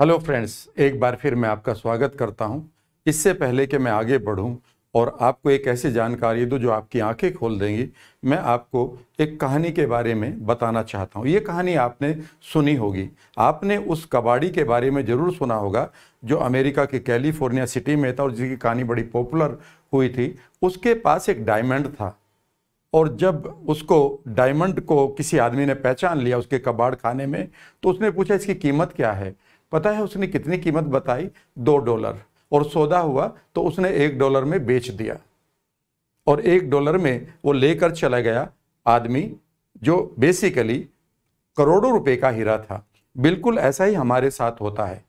hello friends एक बार फिर मैं आपका स्वागत करता हूं इससे पहले कि मैं आगे बढ़ूं और आपको एक ऐसी जानकारी दूं जो आपकी आंखें खोल देंगी मैं आपको एक कहानी के बारे में बताना चाहता हूं ये कहानी आपने सुनी होगी आपने उस कबाड़ी के बारे में ज़रूर सुना होगा जो अमेरिका के कैलिफोर्निया सिटी में था और जिसकी कहानी बड़ी पॉपुलर हुई थी उसके पास एक डायमंड था और जब उसको डायमंड को किसी आदमी ने पहचान लिया उसके कबाड़ खाने में तो उसने पूछा इसकी कीमत क्या है पता है उसने कितनी कीमत बताई दो डॉलर और सौदा हुआ तो उसने एक डॉलर में बेच दिया और एक डॉलर में वो लेकर चला गया आदमी जो बेसिकली करोड़ों रुपए का हीरा था बिल्कुल ऐसा ही हमारे साथ होता है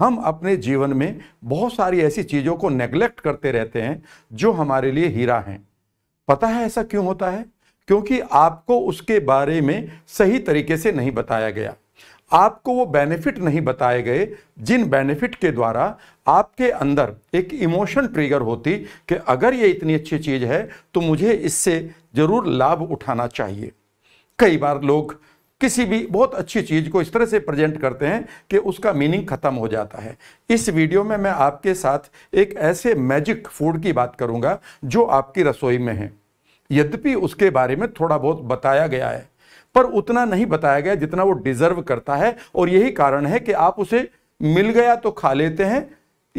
हम अपने जीवन में बहुत सारी ऐसी चीज़ों को नेग्लेक्ट करते रहते हैं जो हमारे लिए हीरा हैं पता है ऐसा क्यों होता है क्योंकि आपको उसके बारे में सही तरीके से नहीं बताया गया आपको वो बेनिफिट नहीं बताए गए जिन बेनिफिट के द्वारा आपके अंदर एक इमोशन ट्रिगर होती कि अगर ये इतनी अच्छी चीज़ है तो मुझे इससे ज़रूर लाभ उठाना चाहिए कई बार लोग किसी भी बहुत अच्छी चीज़ को इस तरह से प्रेजेंट करते हैं कि उसका मीनिंग ख़त्म हो जाता है इस वीडियो में मैं आपके साथ एक ऐसे मैजिक फूड की बात करूंगा जो आपकी रसोई में है यद्यपि उसके बारे में थोड़ा बहुत बताया गया है पर उतना नहीं बताया गया जितना वो डिजर्व करता है और यही कारण है कि आप उसे मिल गया तो खा लेते हैं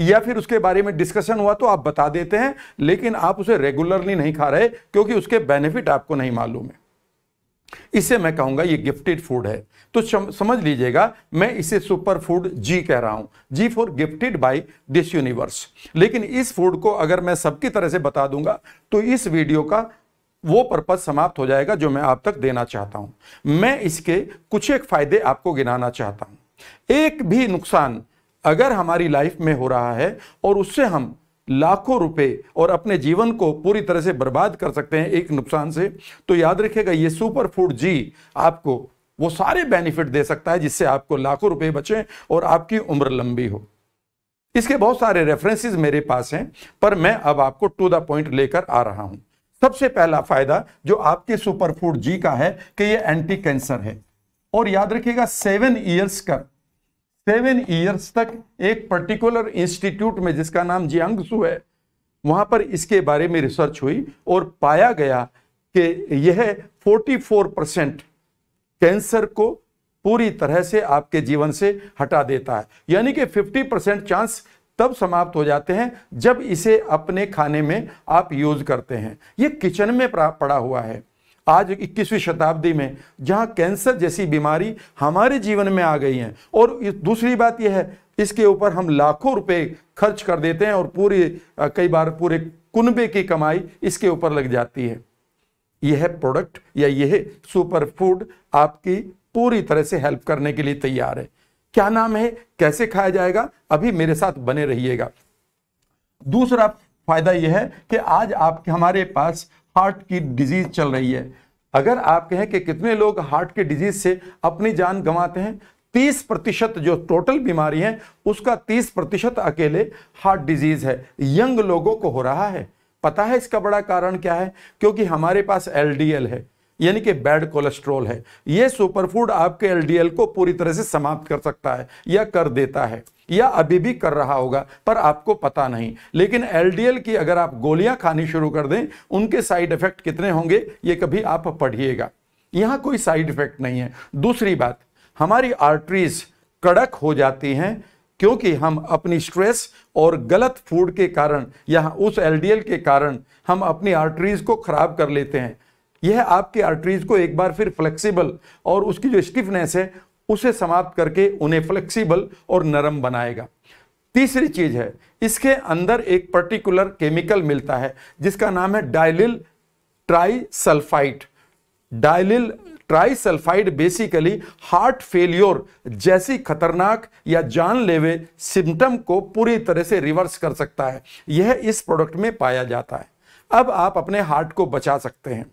या फिर उसके बारे में डिस्कशन हुआ तो आप बता देते हैं लेकिन आप उसे रेगुलरली नहीं खा रहे क्योंकि उसके बेनिफिट आपको नहीं मालूम है इसे मैं कहूंगा ये गिफ्टेड फूड है तो समझ लीजिएगा मैं इसे सुपर फूड जी कह रहा हूं G for gifted by this universe लेकिन इस फूड को अगर मैं सबकी तरह से बता दूंगा तो इस वीडियो का वो पर्पज़ समाप्त हो जाएगा जो मैं आप तक देना चाहता हूं मैं इसके कुछ एक फ़ायदे आपको गिनाना चाहता हूं एक भी नुकसान अगर हमारी लाइफ में हो रहा है और उससे हम लाखों रुपए और अपने जीवन को पूरी तरह से बर्बाद कर सकते हैं एक नुकसान से तो याद रखिएगा ये सुपर फूड जी आपको वो सारे बेनिफिट दे सकता है जिससे आपको लाखों रुपए बचें और आपकी उम्र लंबी हो इसके बहुत सारे रेफरेंसेस मेरे पास हैं पर मैं अब आपको टू द पॉइंट लेकर आ रहा हूं सबसे पहला फायदा जो आपके सुपर फूड जी का है कि ये एंटी कैंसर है और याद रखिएगा सेवन ईयर्स का सेवन ईयर्स तक एक पर्टिकुलर इंस्टीट्यूट में जिसका नाम जियांगसू है वहां पर इसके बारे में रिसर्च हुई और पाया गया कि यह 44 परसेंट कैंसर को पूरी तरह से आपके जीवन से हटा देता है यानी कि 50 परसेंट चांस तब समाप्त हो जाते हैं जब इसे अपने खाने में आप यूज़ करते हैं ये किचन में पड़ा हुआ है आज 21वीं शताब्दी में जहाँ कैंसर जैसी बीमारी हमारे जीवन में आ गई है और दूसरी बात यह है इसके ऊपर हम लाखों रुपए खर्च कर देते हैं और पूरी कई बार पूरे कुनबे की कमाई इसके ऊपर लग जाती है यह प्रोडक्ट या यह सुपर फूड आपकी पूरी तरह से हेल्प करने के लिए तैयार है क्या नाम है कैसे खाया जाएगा अभी मेरे साथ बने रहिएगा दूसरा फायदा यह है कि आज आपके हमारे पास हार्ट की डिजीज चल रही है अगर आप कहें कि कितने लोग हार्ट के डिजीज से अपनी जान गंवाते हैं तीस प्रतिशत जो टोटल बीमारी है उसका तीस प्रतिशत अकेले हार्ट डिजीज है यंग लोगों को हो रहा है पता है इसका बड़ा कारण क्या है क्योंकि हमारे पास एल है यानी कि बैड कोलेस्ट्रॉल है ये सुपर फूड आपके एलडीएल को पूरी तरह से समाप्त कर सकता है या कर देता है या अभी भी कर रहा होगा पर आपको पता नहीं लेकिन एलडीएल की अगर आप गोलियां खानी शुरू कर दें उनके साइड इफेक्ट कितने होंगे ये कभी आप पढ़िएगा यहाँ कोई साइड इफेक्ट नहीं है दूसरी बात हमारी आर्टरीज कड़क हो जाती हैं क्योंकि हम अपनी स्ट्रेस और गलत फूड के कारण या उस एलडीएल के कारण हम अपनी आर्टरीज को खराब कर लेते हैं यह आपके आर्टरीज को एक बार फिर फ्लेक्सिबल और उसकी जो स्टिफनेस है उसे समाप्त करके उन्हें फ्लेक्सिबल और नरम बनाएगा तीसरी चीज है इसके अंदर एक पर्टिकुलर केमिकल मिलता है जिसका नाम है diallyl trisulfide diallyl trisulfide basically heart failure जैसी खतरनाक या जानलेवे सिम्टम को पूरी तरह से रिवर्स कर सकता है यह इस प्रोडक्ट में पाया जाता है अब आप अपने हार्ट को बचा सकते हैं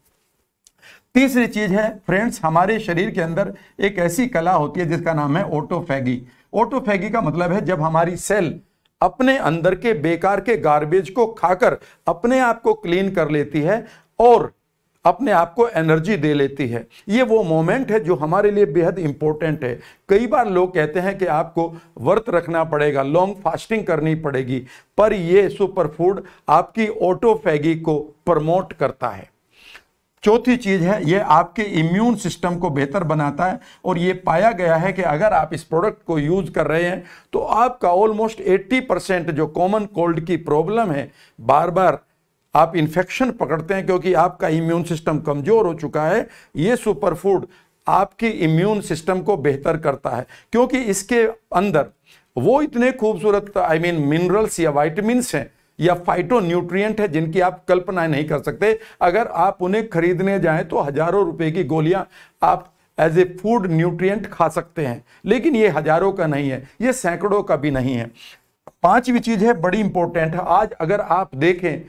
तीसरी चीज है फ्रेंड्स हमारे शरीर के अंदर एक ऐसी कला होती है जिसका नाम है ओटोफेगी ओटोफेगी का मतलब है जब हमारी सेल अपने अंदर के बेकार के गार्बेज को खाकर अपने आप को क्लीन कर लेती है और अपने आप को एनर्जी दे लेती है ये वो मोमेंट है जो हमारे लिए बेहद इंपॉर्टेंट है कई बार लोग कहते हैं कि आपको व्रत रखना पड़ेगा लॉन्ग फास्टिंग करनी पड़ेगी पर यह सुपर फूड आपकी ऑटोफैगी को प्रमोट करता है चौथी चीज़ है ये आपके इम्यून सिस्टम को बेहतर बनाता है और ये पाया गया है कि अगर आप इस प्रोडक्ट को यूज़ कर रहे हैं तो आपका ऑलमोस्ट 80 परसेंट जो कॉमन कोल्ड की प्रॉब्लम है बार बार आप इन्फेक्शन पकड़ते हैं क्योंकि आपका इम्यून सिस्टम कमज़ोर हो चुका है ये सुपर फूड आपकी इम्यून सिस्टम को बेहतर करता है क्योंकि इसके अंदर वो इतने खूबसूरत आई मीन मिनरल्स या वाइटमिनस हैं या फाइटो न्यूट्रियट है जिनकी आप कल्पना नहीं कर सकते अगर आप उन्हें खरीदने जाएं तो हजारों रुपए की गोलियां आप एज ए फूड न्यूट्रिएंट खा सकते हैं लेकिन ये हजारों का नहीं है ये सैकड़ों का भी नहीं है पांचवी चीज है बड़ी इंपॉर्टेंट है आज अगर आप देखें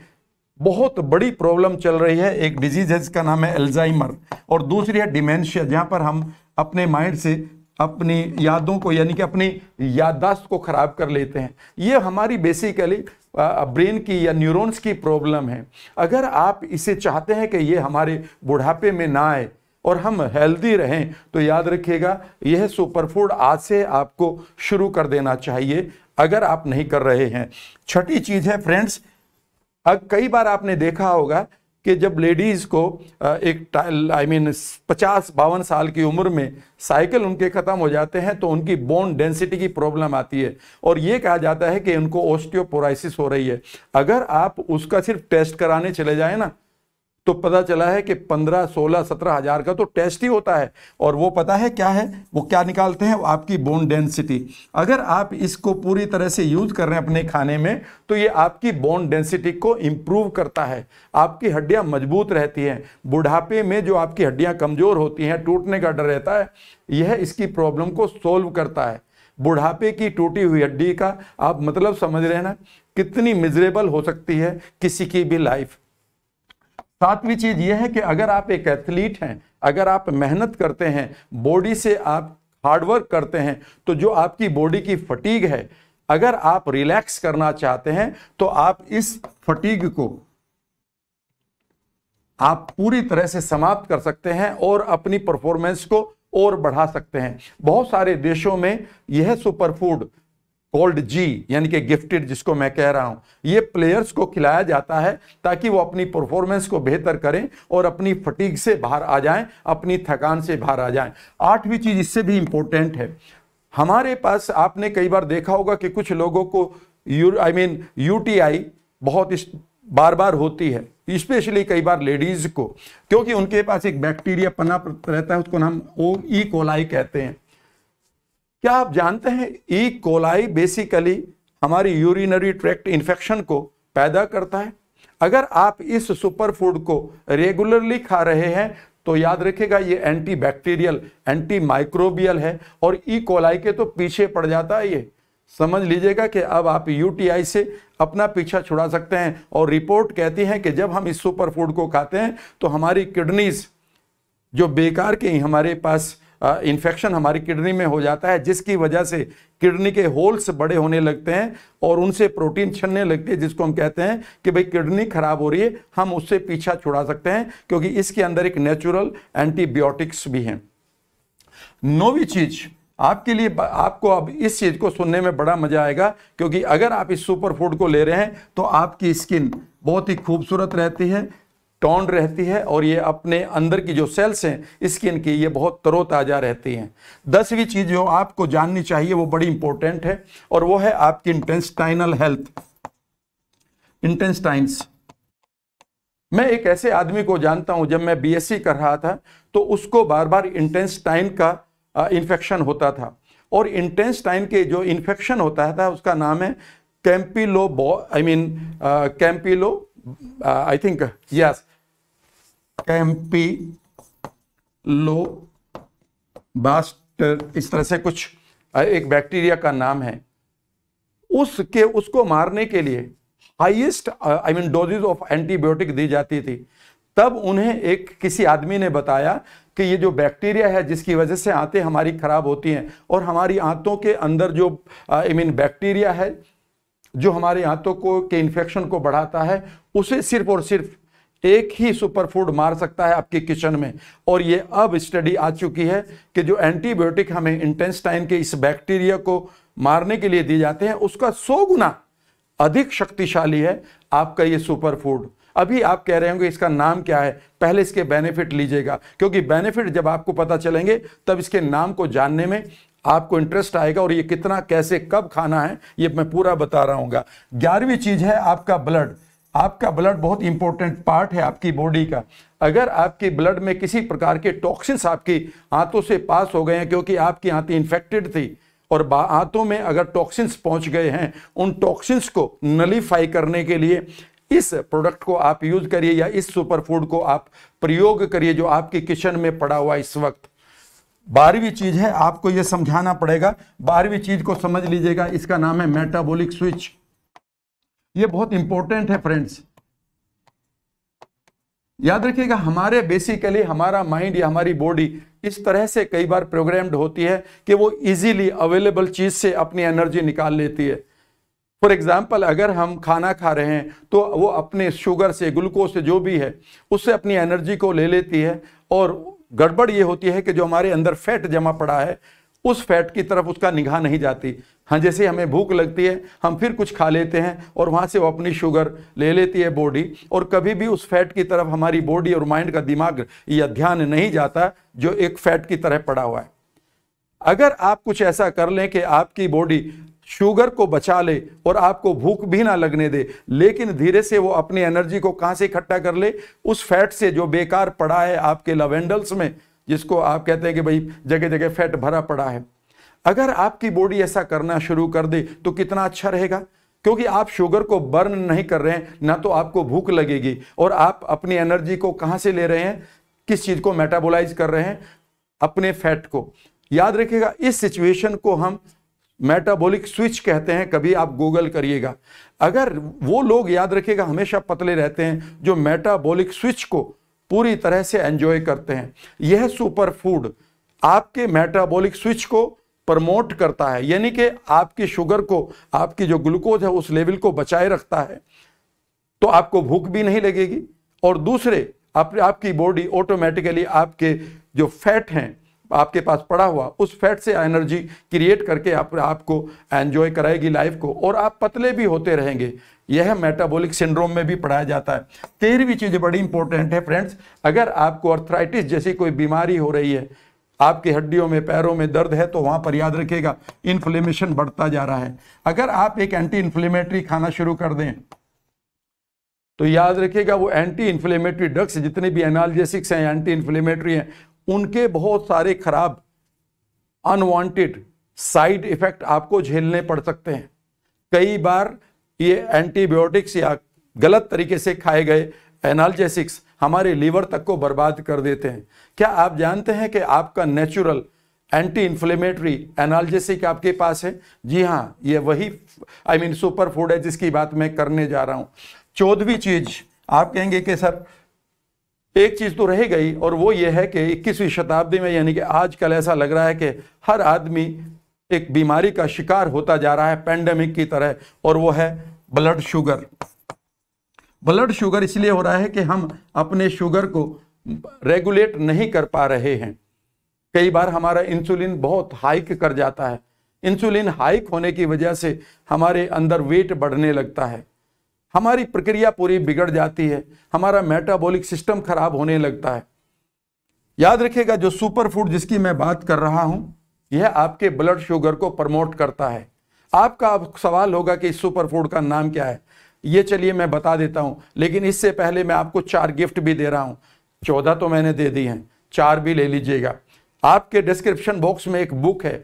बहुत बड़ी प्रॉब्लम चल रही है एक डिजीज है जिसका नाम है एल्जाइमर और दूसरी है डिमेंशिया जहां पर हम अपने माइंड से अपनी यादों को यानी कि अपनी याददाश्त को ख़राब कर लेते हैं ये हमारी बेसिकली ब्रेन की या न्यूरॉन्स की प्रॉब्लम है अगर आप इसे चाहते हैं कि ये हमारे बुढ़ापे में ना आए और हम हेल्दी रहें तो याद रखिएगा यह सुपर फूड आज से आपको शुरू कर देना चाहिए अगर आप नहीं कर रहे हैं छठी चीज़ है फ्रेंड्स अब कई बार आपने देखा होगा कि जब लेडीज़ को एक आई मीन पचास बावन साल की उम्र में साइकिल उनके ख़त्म हो जाते हैं तो उनकी बोन डेंसिटी की प्रॉब्लम आती है और ये कहा जाता है कि उनको ओस्टियोपोराइसिस हो रही है अगर आप उसका सिर्फ टेस्ट कराने चले जाए ना तो पता चला है कि पंद्रह सोलह सत्रह हजार का तो टेस्ट ही होता है और वो पता है क्या है वो क्या निकालते हैं आपकी बोन डेंसिटी अगर आप इसको पूरी तरह से यूज कर रहे हैं अपने खाने में तो ये आपकी बोन डेंसिटी को इम्प्रूव करता है आपकी हड्डियाँ मजबूत रहती हैं बुढ़ापे में जो आपकी हड्डियाँ कमज़ोर होती हैं टूटने का डर रहता है यह इसकी प्रॉब्लम को सोल्व करता है बुढ़ापे की टूटी हुई हड्डी का आप मतलब समझ रहे हैं ना कितनी मिजरेबल हो सकती है किसी की भी लाइफ सातवीं चीज यह है कि अगर आप एक एथलीट हैं अगर आप मेहनत करते हैं बॉडी से आप हार्डवर्क करते हैं तो जो आपकी बॉडी की फटीग है अगर आप रिलैक्स करना चाहते हैं तो आप इस फटीग को आप पूरी तरह से समाप्त कर सकते हैं और अपनी परफॉर्मेंस को और बढ़ा सकते हैं बहुत सारे देशों में यह सुपर फूड कोल्ड जी यानी कि गिफ्टेड जिसको मैं कह रहा हूं ये प्लेयर्स को खिलाया जाता है ताकि वो अपनी परफॉर्मेंस को बेहतर करें और अपनी फटीग से बाहर आ जाएं अपनी थकान से बाहर आ जाएं आठवीं चीज इससे भी इंपॉर्टेंट है हमारे पास आपने कई बार देखा होगा कि कुछ लोगों को आई मीन यू बहुत इस बार बार होती है स्पेशली कई बार लेडीज को क्योंकि उनके पास एक बैक्टीरिया पना रहता है उसको हम ओ ई कोलाई कहते हैं क्या आप जानते हैं ई कोलाई बेसिकली हमारी यूरिनरी ट्रैक्ट इन्फेक्शन को पैदा करता है अगर आप इस सुपर फूड को रेगुलरली खा रहे हैं तो याद रखेगा ये एंटी बैक्टीरियल एंटी माइक्रोबियल है और ई कोलाई के तो पीछे पड़ जाता है ये समझ लीजिएगा कि अब आप यूटीआई से अपना पीछा छुड़ा सकते हैं और रिपोर्ट कहती है कि जब हम इस सुपर फूड को खाते हैं तो हमारी किडनीज जो बेकार के हमारे पास इन्फेक्शन हमारी किडनी में हो जाता है जिसकी वजह से किडनी के होल्स बड़े होने लगते हैं और उनसे प्रोटीन छनने लगती है जिसको हम कहते हैं कि भाई किडनी खराब हो रही है हम उससे पीछा छुड़ा सकते हैं क्योंकि इसके अंदर एक नेचुरल एंटीबायोटिक्स भी हैं नोवी चीज़ आपके लिए आपको अब इस चीज़ को सुनने में बड़ा मज़ा आएगा क्योंकि अगर आप इस सुपर फूड को ले रहे हैं तो आपकी स्किन बहुत ही खूबसूरत रहती है टॉन रहती है और ये अपने अंदर की जो सेल्स हैं स्किन की ये बहुत तरोताज़ा रहती हैं दसवीं चीज़ जो आपको जाननी चाहिए वो बड़ी इंपॉर्टेंट है और वो है आपकी इंटेंसटाइनल हेल्थ इंटेंस्टाइन्स मैं एक ऐसे आदमी को जानता हूं जब मैं बीएससी कर रहा था तो उसको बार बार इंटेंसटाइन का इन्फेक्शन होता था और इंटेंसटाइन के जो इन्फेक्शन होता था उसका नाम है campylo I mean campylo uh, I think, uh, yes, campy low bacter इस तरह से कुछ uh, एक बैक्टीरिया का नाम है उसके उसको मारने के लिए highest I mean doses of antibiotic दी जाती थी तब उन्हें एक किसी आदमी ने बताया कि ये जो बैक्टीरिया है जिसकी वजह से आंतें हमारी खराब होती हैं और हमारी आंतों के अंदर जो आई मीन बैक्टीरिया है जो हमारे हाथों तो को के इन्फेक्शन को बढ़ाता है उसे सिर्फ और सिर्फ एक ही सुपर फूड मार सकता है आपके किचन में और ये अब स्टडी आ चुकी है कि जो एंटीबायोटिक हमें इंटेंस्टाइन के इस बैक्टीरिया को मारने के लिए दिए जाते हैं उसका सौ गुना अधिक शक्तिशाली है आपका ये सुपर फूड अभी आप कह रहे होंगे इसका नाम क्या है पहले इसके बेनिफिट लीजिएगा क्योंकि बेनिफिट जब आपको पता चलेंगे तब इसके नाम को जानने में आपको इंटरेस्ट आएगा और ये कितना कैसे कब खाना है ये मैं पूरा बता रहा हूँ ग्यारहवीं चीज़ है आपका ब्लड आपका ब्लड बहुत इंपॉर्टेंट पार्ट है आपकी बॉडी का अगर आपके ब्लड में किसी प्रकार के टॉक्सिन्स आपकी आंतों से पास हो गए हैं क्योंकि आपकी आंतें इन्फेक्टेड थी और आंतों में अगर टॉक्सिन्स पहुंच गए हैं उन टॉक्सिन्स को नलीफाई करने के लिए इस प्रोडक्ट को आप यूज करिए या इस सुपर फूड को आप प्रयोग करिए जो आपके किचन में पड़ा हुआ इस वक्त बारहवीं चीज है आपको यह समझाना पड़ेगा बारहवीं चीज को समझ लीजिएगा इसका नाम है मेटाबॉलिक स्विच ये बहुत इंपॉर्टेंट है फ्रेंड्स याद रखिएगा हमारे बेसिकली हमारा माइंड या हमारी बॉडी इस तरह से कई बार प्रोग्राम्ड होती है कि वो इजीली अवेलेबल चीज से अपनी एनर्जी निकाल लेती है फॉर एग्जाम्पल अगर हम खाना खा रहे हैं तो वो अपने शुगर से ग्लूकोज से जो भी है उससे अपनी एनर्जी को ले लेती है और गड़बड़ ये होती है कि जो हमारे अंदर फैट जमा पड़ा है उस फैट की तरफ उसका निगाह नहीं जाती हाँ जैसे हमें भूख लगती है हम फिर कुछ खा लेते हैं और वहाँ से वो अपनी शुगर ले लेती है बॉडी और कभी भी उस फैट की तरफ हमारी बॉडी और माइंड का दिमाग या ध्यान नहीं जाता जो एक फैट की तरह पड़ा हुआ है अगर आप कुछ ऐसा कर लें कि आपकी बॉडी शुगर को बचा ले और आपको भूख भी ना लगने दे लेकिन धीरे से वो अपनी एनर्जी को कहाँ से इकट्ठा कर ले उस फैट से जो बेकार पड़ा है आपके लवेंडल्स में जिसको आप कहते हैं कि भाई जगह जगह फैट भरा पड़ा है अगर आपकी बॉडी ऐसा करना शुरू कर दे तो कितना अच्छा रहेगा क्योंकि आप शुगर को बर्न नहीं कर रहे हैं ना तो आपको भूख लगेगी और आप अपनी एनर्जी को कहाँ से ले रहे हैं किस चीज़ को मेटाबोलाइज कर रहे हैं अपने फैट को याद रखिएगा इस सिचुएशन को हम मेटाबॉलिक स्विच कहते हैं कभी आप गूगल करिएगा अगर वो लोग याद रखिएगा हमेशा पतले रहते हैं जो मेटाबॉलिक स्विच को पूरी तरह से एंजॉय करते हैं यह सुपर फूड आपके मेटाबॉलिक स्विच को प्रमोट करता है यानी कि आपकी शुगर को आपकी जो ग्लूकोज है उस लेवल को बचाए रखता है तो आपको भूख भी नहीं लगेगी और दूसरे आप, आपकी बॉडी ऑटोमेटिकली आपके जो फैट हैं आपके पास पड़ा हुआ उस फैट से एनर्जी क्रिएट करके आप आपको एंजॉय कराएगी लाइफ को और आप पतले भी होते रहेंगे यह मेटाबॉलिक सिंड्रोम में भी पढ़ाया जाता है तेरहवीं चीज़ बड़ी इंपॉर्टेंट है फ्रेंड्स अगर आपको अर्थराइटिस जैसी कोई बीमारी हो रही है आपकी हड्डियों में पैरों में दर्द है तो वहाँ पर याद रखेगा इन्फ्लेमेशन बढ़ता जा रहा है अगर आप एक एंटी इन्फ्लेमेटरी खाना शुरू कर दें तो याद रखिएगा वो एंटी इन्फ्लेमेटरी ड्रग्स जितने भी एनाल्जेसिक्स हैं एंटी इन्फ्लेमेटरी हैं उनके बहुत सारे खराब अनवांटेड साइड इफेक्ट आपको झेलने पड़ सकते हैं कई बार ये एंटीबायोटिक्स या गलत तरीके से खाए गए एनाल्जेसिक्स हमारे लीवर तक को बर्बाद कर देते हैं क्या आप जानते हैं कि आपका नेचुरल एंटी इन्फ्लेमेटरी एनाल्जेसिक आपके पास है जी हाँ ये वही आई मीन सुपर फूड है जिसकी बात मैं करने जा रहा हूँ चौदहवीं चीज आप कहेंगे कि सर एक चीज़ तो रह गई और वो ये है कि इक्कीसवीं शताब्दी में यानी कि आजकल ऐसा लग रहा है कि हर आदमी एक बीमारी का शिकार होता जा रहा है पैंडेमिक की तरह और वो है ब्लड शुगर ब्लड शुगर इसलिए हो रहा है कि हम अपने शुगर को रेगुलेट नहीं कर पा रहे हैं कई बार हमारा इंसुलिन बहुत हाइक कर जाता है इंसुलिन हाइक होने की वजह से हमारे अंदर वेट बढ़ने लगता है हमारी प्रक्रिया पूरी बिगड़ जाती है हमारा मेटाबॉलिक सिस्टम खराब होने लगता है याद रखिएगा जो सुपर फूड जिसकी मैं बात कर रहा हूं यह आपके ब्लड शुगर को प्रमोट करता है आपका अब सवाल होगा कि इस सुपर फूड का नाम क्या है ये चलिए मैं बता देता हूं लेकिन इससे पहले मैं आपको चार गिफ्ट भी दे रहा हूं चौदह तो मैंने दे दी हैं चार भी ले लीजिएगा आपके डिस्क्रिप्शन बॉक्स में एक बुक है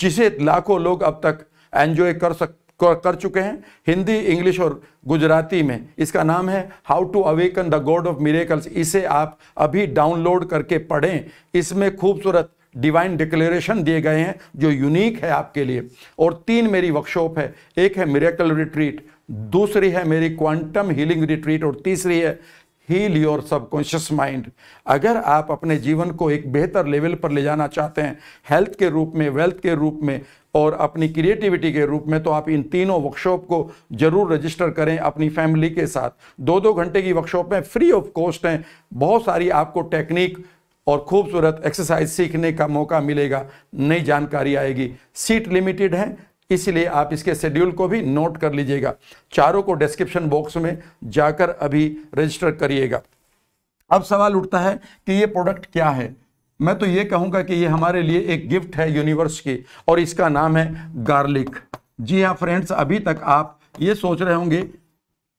जिसे लाखों लोग अब तक एंजॉय कर सक कर चुके हैं हिंदी इंग्लिश और गुजराती में इसका नाम है how to awaken the god of miracles इसे आप अभी डाउनलोड करके पढ़ें इसमें खूबसूरत डिवाइन डिक्लेरेशन दिए गए हैं जो यूनिक है आपके लिए और तीन मेरी वर्कशॉप है एक है मिरेकल रिट्रीट दूसरी है मेरी क्वांटम हीलिंग रिट्रीट और तीसरी है हील योर सबकॉन्शियस माइंड अगर आप अपने जीवन को एक बेहतर लेवल पर ले जाना चाहते हैं हेल्थ के रूप में वेल्थ के रूप में और अपनी क्रिएटिविटी के रूप में तो आप इन तीनों वर्कशॉप को जरूर रजिस्टर करें अपनी फैमिली के साथ दो दो घंटे की वर्कशॉप में फ्री ऑफ कॉस्ट हैं बहुत सारी आपको टेक्निक और खूबसूरत एक्सरसाइज सीखने का मौका मिलेगा नई जानकारी आएगी सीट लिमिटेड है इसलिए आप इसके शेड्यूल को भी नोट कर लीजिएगा चारों को डिस्क्रिप्शन बॉक्स में जाकर अभी रजिस्टर करिएगा अब सवाल उठता है कि ये प्रोडक्ट क्या है मैं तो ये कहूंगा कि ये हमारे लिए एक गिफ्ट है यूनिवर्स की और इसका नाम है गार्लिक जी हाँ फ्रेंड्स अभी तक आप ये सोच रहे होंगे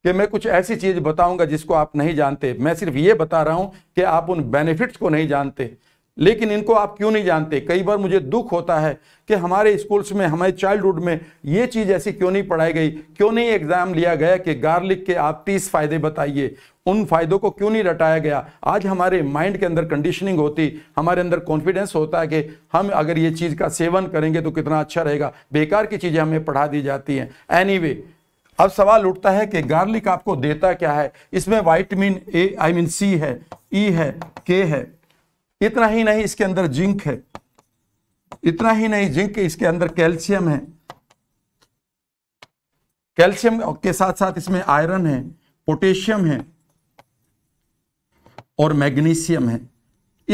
कि मैं कुछ ऐसी चीज़ बताऊंगा जिसको आप नहीं जानते मैं सिर्फ ये बता रहा हूं कि आप उन बेनिफिट्स को नहीं जानते लेकिन इनको आप क्यों नहीं जानते कई बार मुझे दुख होता है कि हमारे स्कूल्स में हमारे चाइल्डहुड में ये चीज़ ऐसी क्यों नहीं पढ़ाई गई क्यों नहीं एग्ज़ाम लिया गया कि गार्लिक के आप तीस फ़ायदे बताइए उन फ़ायदों को क्यों नहीं रटाया गया आज हमारे माइंड के अंदर कंडीशनिंग होती हमारे अंदर कॉन्फिडेंस होता है कि हम अगर ये चीज़ का सेवन करेंगे तो कितना अच्छा रहेगा बेकार की चीज़ें हमें पढ़ा दी जाती हैं एनी अब सवाल उठता है कि गार्लिक आपको देता क्या है इसमें वाइटमिन ए आई मीन सी है ई e है के है इतना ही नहीं इसके अंदर जिंक है इतना ही नहीं जिंक इसके अंदर कैल्शियम है कैल्शियम के साथ साथ इसमें आयरन है पोटेशियम है और मैग्नीशियम है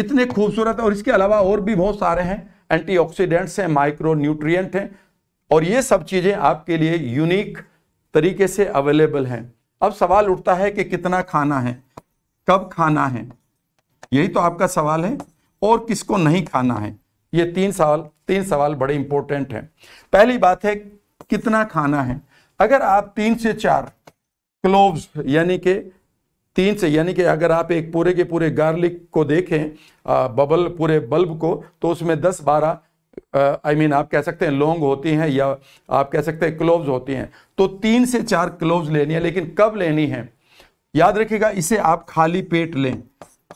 इतने खूबसूरत और इसके अलावा और भी बहुत सारे हैं एंटीऑक्सीडेंट्स हैं माइक्रो न्यूट्रियट हैं और ये सब चीज़ें आपके लिए यूनिक तरीके से अवेलेबल हैं अब सवाल उठता है कि कितना खाना है कब खाना है यही तो आपका सवाल है और किसको नहीं खाना है ये तीन सवाल तीन सवाल बड़े इंपॉर्टेंट हैं पहली बात है कितना खाना है अगर आप तीन से चार क्लोव्स यानी कि तीन से यानी कि अगर आप एक पूरे के पूरे गार्लिक को देखें आ, बबल पूरे बल्ब को तो उसमें दस बारह आई मीन आप कह सकते हैं लोंग होती हैं या आप कह सकते हैं क्लोव्स होती हैं तो तीन से चार क्लोव्स लेनी है लेकिन कब लेनी है याद रखिएगा इसे आप खाली पेट लें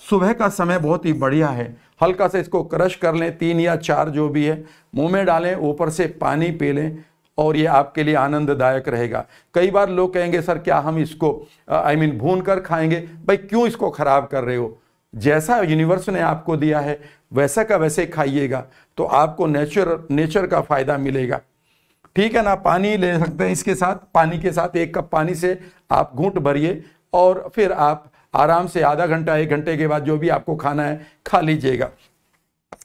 सुबह का समय बहुत ही बढ़िया है हल्का से इसको क्रश कर लें तीन या चार जो भी है मुंह में डालें ऊपर से पानी पी लें और ये आपके लिए आनंददायक रहेगा कई बार लोग कहेंगे सर क्या हम इसको आई मीन भून कर खाएंगे भाई क्यों इसको ख़राब कर रहे हो जैसा यूनिवर्स ने आपको दिया है वैसा का वैसे खाइएगा तो आपको नेचर नेचर का फ़ायदा मिलेगा ठीक है ना पानी ले सकते हैं इसके साथ पानी के साथ एक कप पानी से आप घूट भरिए और फिर आप आराम से आधा घंटा एक घंटे के बाद जो भी आपको खाना है खा लीजिएगा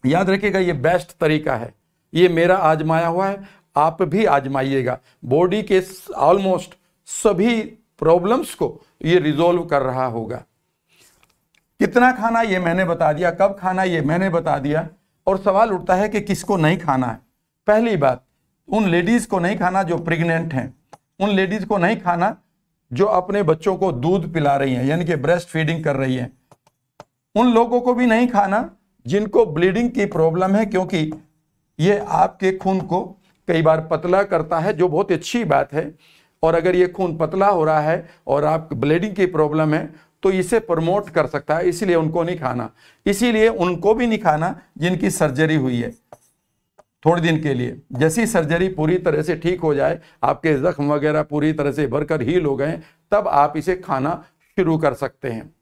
याद रखिएगा ये बेस्ट तरीका है ये मेरा आजमाया हुआ है आप भी आजमाइएगा बॉडी के ऑलमोस्ट सभी प्रॉब्लम्स को ये रिजोल्व कर रहा होगा कितना खाना ये मैंने बता दिया कब खाना ये मैंने बता दिया और सवाल उठता है कि किसको नहीं खाना है पहली बात उन लेडीज़ को नहीं खाना जो प्रेग्नेंट हैं उन लेडीज़ को नहीं खाना जो अपने बच्चों को दूध पिला रही हैं यानी कि ब्रेस्ट फीडिंग कर रही हैं उन लोगों को भी नहीं खाना जिनको ब्लीडिंग की प्रॉब्लम है क्योंकि ये आपके खून को कई बार पतला करता है जो बहुत अच्छी बात है और अगर ये खून पतला हो रहा है और आप ब्लीडिंग की प्रॉब्लम है तो इसे प्रमोट कर सकता है इसीलिए उनको नहीं खाना इसीलिए उनको भी नहीं खाना जिनकी सर्जरी हुई है थोड़े दिन के लिए जैसी सर्जरी पूरी तरह से ठीक हो जाए आपके ज़ख्म वगैरह पूरी तरह से भरकर हील हो गए तब आप इसे खाना शुरू कर सकते हैं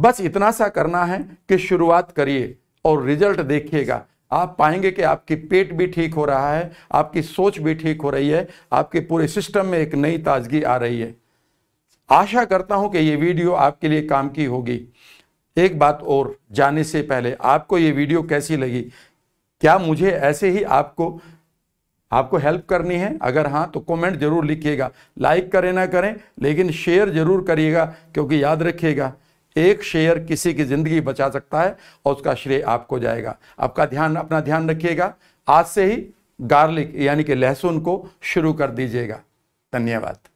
बस इतना सा करना है कि शुरुआत करिए और रिजल्ट देखिएगा आप पाएंगे कि आपकी पेट भी ठीक हो रहा है आपकी सोच भी ठीक हो रही है आपके पूरे सिस्टम में एक नई ताजगी आ रही है आशा करता हूं कि ये वीडियो आपके लिए काम की होगी एक बात और जाने से पहले आपको ये वीडियो कैसी लगी क्या मुझे ऐसे ही आपको आपको हेल्प करनी है अगर हाँ तो कमेंट जरूर लिखिएगा लाइक करें ना करें लेकिन शेयर जरूर करिएगा क्योंकि याद रखिएगा एक शेयर किसी की ज़िंदगी बचा सकता है और उसका श्रेय आपको जाएगा आपका ध्यान अपना ध्यान रखिएगा आज से ही गार्लिक यानी कि लहसुन को शुरू कर दीजिएगा धन्यवाद